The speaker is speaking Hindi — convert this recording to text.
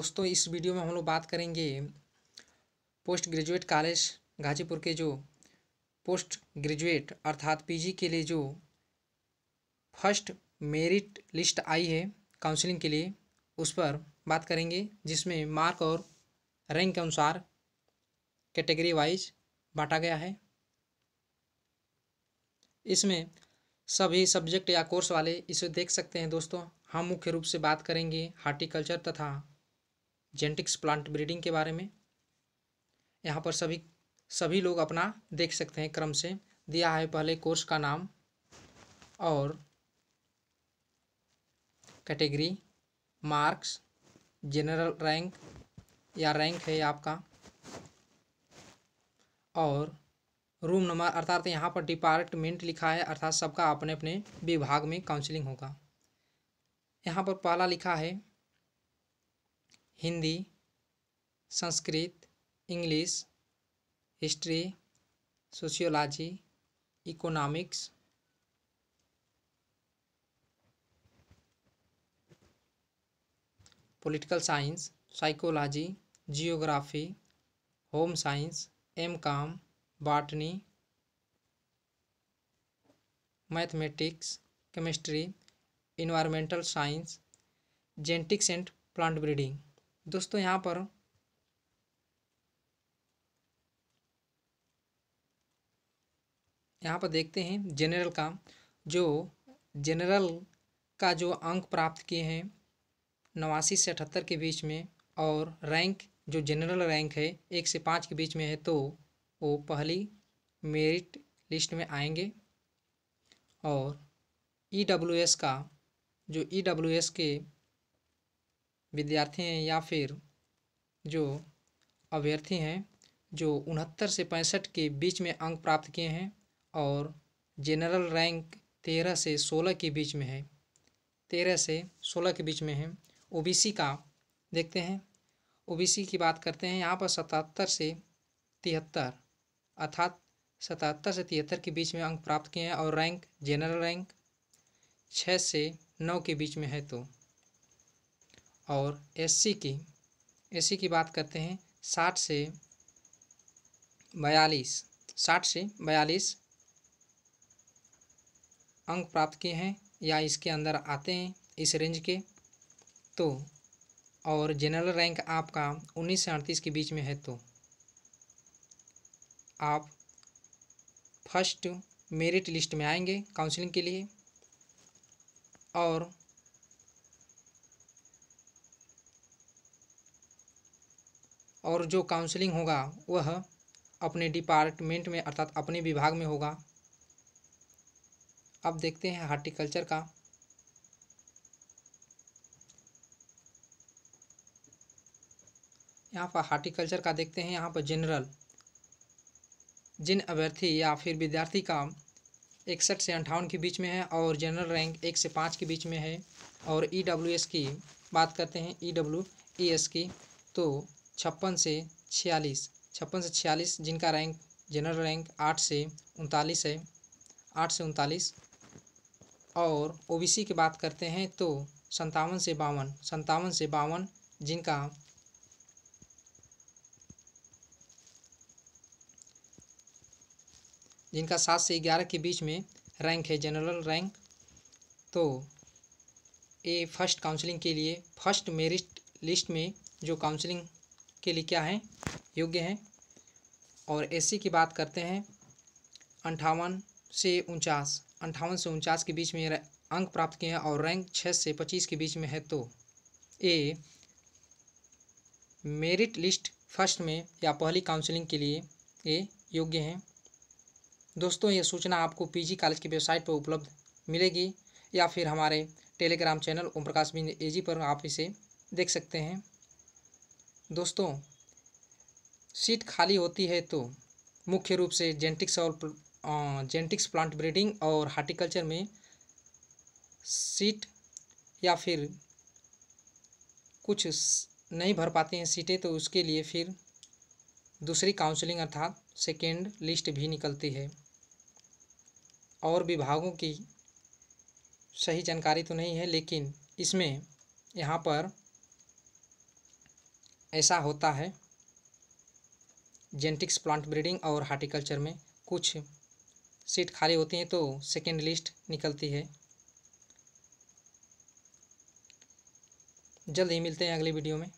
दोस्तों इस वीडियो में हम लोग बात करेंगे पोस्ट ग्रेजुएट कॉलेज गाजीपुर के जो पोस्ट ग्रेजुएट अर्थात पीजी के लिए जो फर्स्ट मेरिट लिस्ट आई है काउंसलिंग के लिए उस पर बात करेंगे जिसमें मार्क और रैंक के अनुसार कैटेगरी वाइज बांटा गया है इसमें सभी सब्जेक्ट या कोर्स वाले इसे देख सकते हैं दोस्तों हम मुख्य रूप से बात करेंगे हार्टिकल्चर तथा जेंटिक्स प्लांट ब्रीडिंग के बारे में यहाँ पर सभी सभी लोग अपना देख सकते हैं क्रम से दिया है पहले कोर्स का नाम और कैटेगरी मार्क्स जनरल रैंक या रैंक है आपका और रूम नंबर अर्थात यहाँ पर डिपार्टमेंट लिखा है अर्थात सबका अपने अपने विभाग में काउंसलिंग होगा यहाँ पर पहला लिखा है Hindi Sanskrit English history sociology economics political science psychology geography home science M Com botany mathematics chemistry environmental science genetics and plant breeding दोस्तों यहाँ पर यहाँ पर देखते हैं जनरल का जो जनरल का जो अंक प्राप्त किए हैं नवासी से अठहत्तर के बीच में और रैंक जो जनरल रैंक है एक से पाँच के बीच में है तो वो पहली मेरिट लिस्ट में आएंगे और ई डब्ल्यू एस का जो ई डब्ल्यू एस के विद्यार्थी हैं या फिर जो अभ्यर्थी हैं जो उनहत्तर से पैंसठ के बीच में अंक प्राप्त किए हैं और जनरल रैंक तेरह से सोलह के बीच में है तेरह से सोलह के बीच में है ओबीसी का देखते हैं ओबीसी की बात करते हैं यहाँ पर सतहत्तर से तिहत्तर अर्थात सतहत्तर से तिहत्तर के बीच में अंक प्राप्त किए हैं और रैंक जनरल रैंक छः से नौ के बीच में है तो और एससी की एससी की बात करते हैं साठ से बयालीस साठ से बयालीस अंक प्राप्त किए हैं या इसके अंदर आते हैं इस रेंज के तो और जनरल रैंक आपका उन्नीस से अड़तीस के बीच में है तो आप फर्स्ट मेरिट लिस्ट में आएंगे काउंसलिंग के लिए और और जो काउंसलिंग होगा वह अपने डिपार्टमेंट में अर्थात अपने विभाग में होगा अब देखते हैं हार्टिकल्चर का यहाँ पर हार्टिकल्चर का देखते हैं यहाँ पर जनरल जिन अभ्यर्थी या फिर विद्यार्थी का इकसठ से अंठावन के बीच में है और जनरल रैंक एक से पाँच के बीच में है और ई e की बात करते हैं ई e e की तो छप्पन से छियालीस छप्पन से छियालीस जिनका रैंक जनरल रैंक आठ से उनतालीस है आठ से उनतालीस और ओबीसी की बात करते हैं तो संतावन से बावन संतावन से बावन जिनका जिनका सात से ग्यारह के बीच में रैंक है जनरल रैंक तो ये फर्स्ट काउंसलिंग के लिए फर्स्ट मेरिट लिस्ट में जो काउंसलिंग के लिए क्या हैं योग्य हैं और एससी की बात करते हैं अंठावन से उनचास अंठावन से उनचास के बीच में अंक प्राप्त किए हैं और रैंक छः से पच्चीस के बीच में है तो ए मेरिट लिस्ट फर्स्ट में या पहली काउंसलिंग के लिए ये योग्य हैं दोस्तों ये सूचना आपको पीजी कॉलेज की वेबसाइट पर उपलब्ध मिलेगी या फिर हमारे टेलीग्राम चैनल ओम प्रकाश बिंद ए पर आप इसे देख सकते हैं दोस्तों सीट खाली होती है तो मुख्य रूप से जेंटिक्स और जेंटिक्स प्लांट ब्रीडिंग और हार्टिकल्चर में सीट या फिर कुछ नहीं भर पाते हैं सीटें तो उसके लिए फिर दूसरी काउंसलिंग अर्थात सेकेंड लिस्ट भी निकलती है और विभागों की सही जानकारी तो नहीं है लेकिन इसमें यहाँ पर ऐसा होता है जेनेटिक्स प्लांट ब्रीडिंग और हार्टिकल्चर में कुछ सीट खाली होती हैं तो सेकेंड लिस्ट निकलती है जल्द ही मिलते हैं अगली वीडियो में